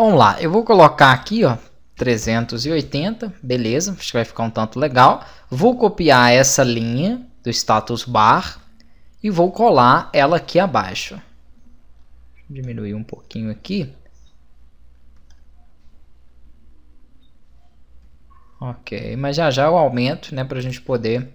Então vamos lá, eu vou colocar aqui, ó, 380, beleza, acho que vai ficar um tanto legal. Vou copiar essa linha do status bar e vou colar ela aqui abaixo. Diminuir um pouquinho aqui. Ok, mas já já eu aumento, né, para a gente poder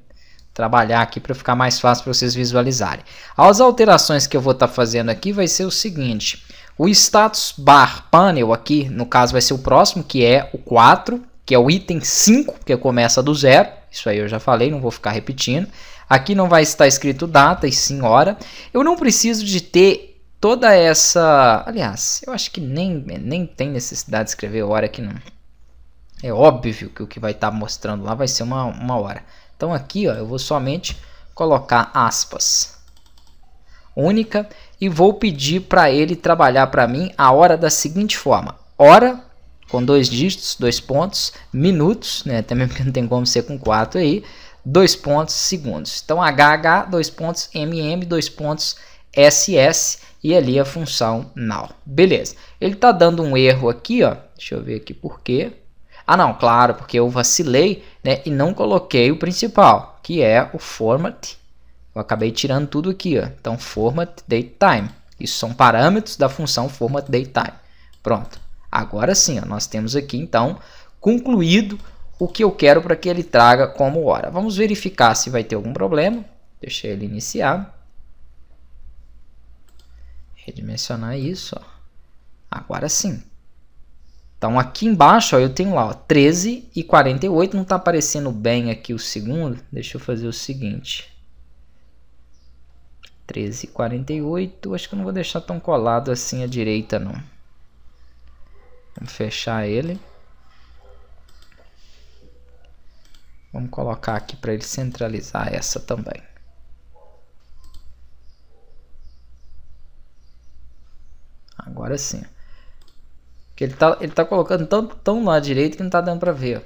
trabalhar aqui para ficar mais fácil para vocês visualizarem. As alterações que eu vou estar tá fazendo aqui vai ser o seguinte, o status bar panel aqui, no caso, vai ser o próximo, que é o 4, que é o item 5, que começa do zero. Isso aí eu já falei, não vou ficar repetindo. Aqui não vai estar escrito data e sim hora. Eu não preciso de ter toda essa... Aliás, eu acho que nem, nem tem necessidade de escrever hora aqui não. É óbvio que o que vai estar mostrando lá vai ser uma, uma hora. Então aqui ó, eu vou somente colocar aspas única e vou pedir para ele trabalhar para mim a hora da seguinte forma: hora com dois dígitos, dois pontos, minutos, né? também não tem como ser com quatro aí, dois pontos segundos. Então HH, dois pontos MM, dois pontos SS e ali a função now. Beleza. Ele está dando um erro aqui, ó. Deixa eu ver aqui por quê. Ah, não, claro, porque eu vacilei, né, e não coloquei o principal, que é o format eu acabei tirando tudo aqui, ó. Então, format date time. Isso são parâmetros da função format date time. Pronto. Agora sim, ó, nós temos aqui então concluído o que eu quero para que ele traga como hora. Vamos verificar se vai ter algum problema. Deixei ele iniciar. Redimensionar isso. Ó. Agora sim. Então aqui embaixo ó, eu tenho lá ó, 13 e 48. Não está aparecendo bem aqui o segundo. Deixa eu fazer o seguinte. 13,48. Acho que eu não vou deixar tão colado assim à direita, não. Vamos fechar ele. Vamos colocar aqui para ele centralizar essa também. Agora sim. ele tá, ele tá colocando tão, tão lá direito que não tá dando para ver.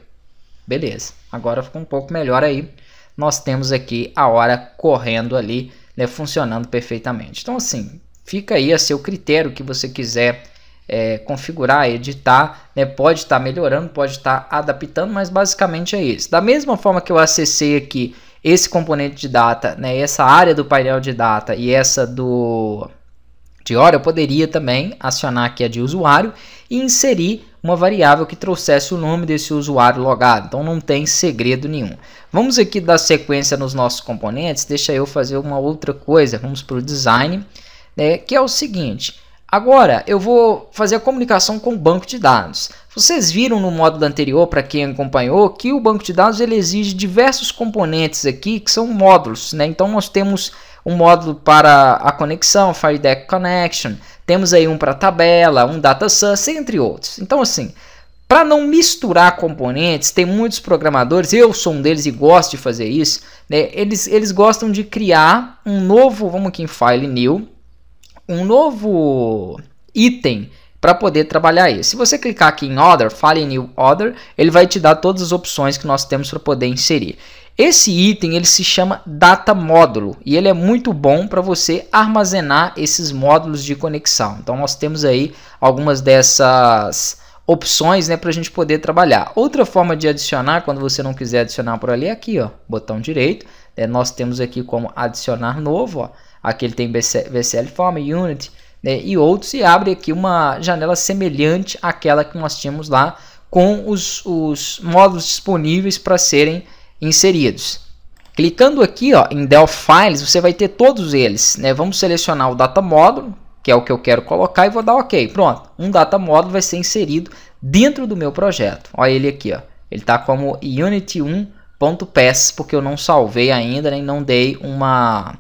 Beleza. Agora ficou um pouco melhor aí. Nós temos aqui a hora correndo ali né, funcionando perfeitamente. Então, assim, fica aí a seu critério que você quiser é, configurar, editar, né? pode estar tá melhorando, pode estar tá adaptando, mas basicamente é isso. Da mesma forma que eu acessei aqui esse componente de data, né? essa área do painel de data e essa do de hora, eu poderia também acionar aqui a de usuário e inserir uma variável que trouxesse o nome desse usuário logado. Então não tem segredo nenhum. Vamos aqui dar sequência nos nossos componentes. Deixa eu fazer uma outra coisa. Vamos para o design, né, que é o seguinte. Agora eu vou fazer a comunicação com o banco de dados. Vocês viram no módulo anterior, para quem acompanhou, que o banco de dados ele exige diversos componentes aqui que são módulos. Né? Então nós temos um módulo para a conexão, deck Connection, temos aí um para tabela, um source, entre outros. Então, assim, para não misturar componentes, tem muitos programadores, eu sou um deles e gosto de fazer isso, né? eles, eles gostam de criar um novo, vamos aqui em File New, um novo item para poder trabalhar isso. Se você clicar aqui em Other, file New Other, ele vai te dar todas as opções que nós temos para poder inserir. Esse item ele se chama Data Módulo e ele é muito bom para você armazenar esses módulos de conexão. Então nós temos aí algumas dessas opções né, para a gente poder trabalhar. Outra forma de adicionar, quando você não quiser adicionar por ali, é aqui, ó, botão direito. É, nós temos aqui como adicionar novo, ó. aqui ele tem VCL Form, Unity, né, e outros, e abre aqui uma janela semelhante àquela que nós tínhamos lá com os, os módulos disponíveis para serem inseridos. Clicando aqui ó, em Delphi Files, você vai ter todos eles. Né? Vamos selecionar o Data Módulo, que é o que eu quero colocar, e vou dar OK. Pronto, um Data Módulo vai ser inserido dentro do meu projeto. Olha ele aqui, ó. ele está como Unity 1.pass, porque eu não salvei ainda, nem não dei uma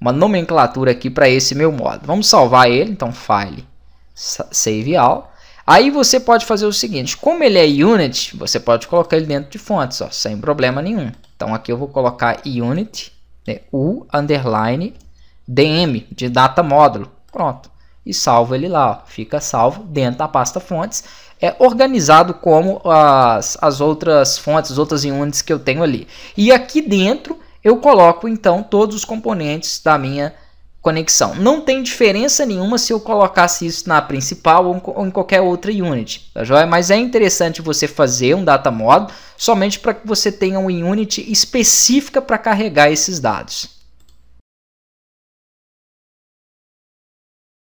uma nomenclatura aqui para esse meu modo. Vamos salvar ele, então File, Save All. Aí você pode fazer o seguinte, como ele é Unit, você pode colocar ele dentro de fontes, ó, sem problema nenhum. Então aqui eu vou colocar Unit, né, U, underline, DM, de data módulo. Pronto. E salvo ele lá, ó. fica salvo dentro da pasta fontes. É organizado como as, as outras fontes, as outras units que eu tenho ali. E aqui dentro eu coloco então todos os componentes da minha conexão. Não tem diferença nenhuma se eu colocasse isso na principal ou em qualquer outra unit, tá joia? Mas é interessante você fazer um data model somente para que você tenha uma unit específica para carregar esses dados.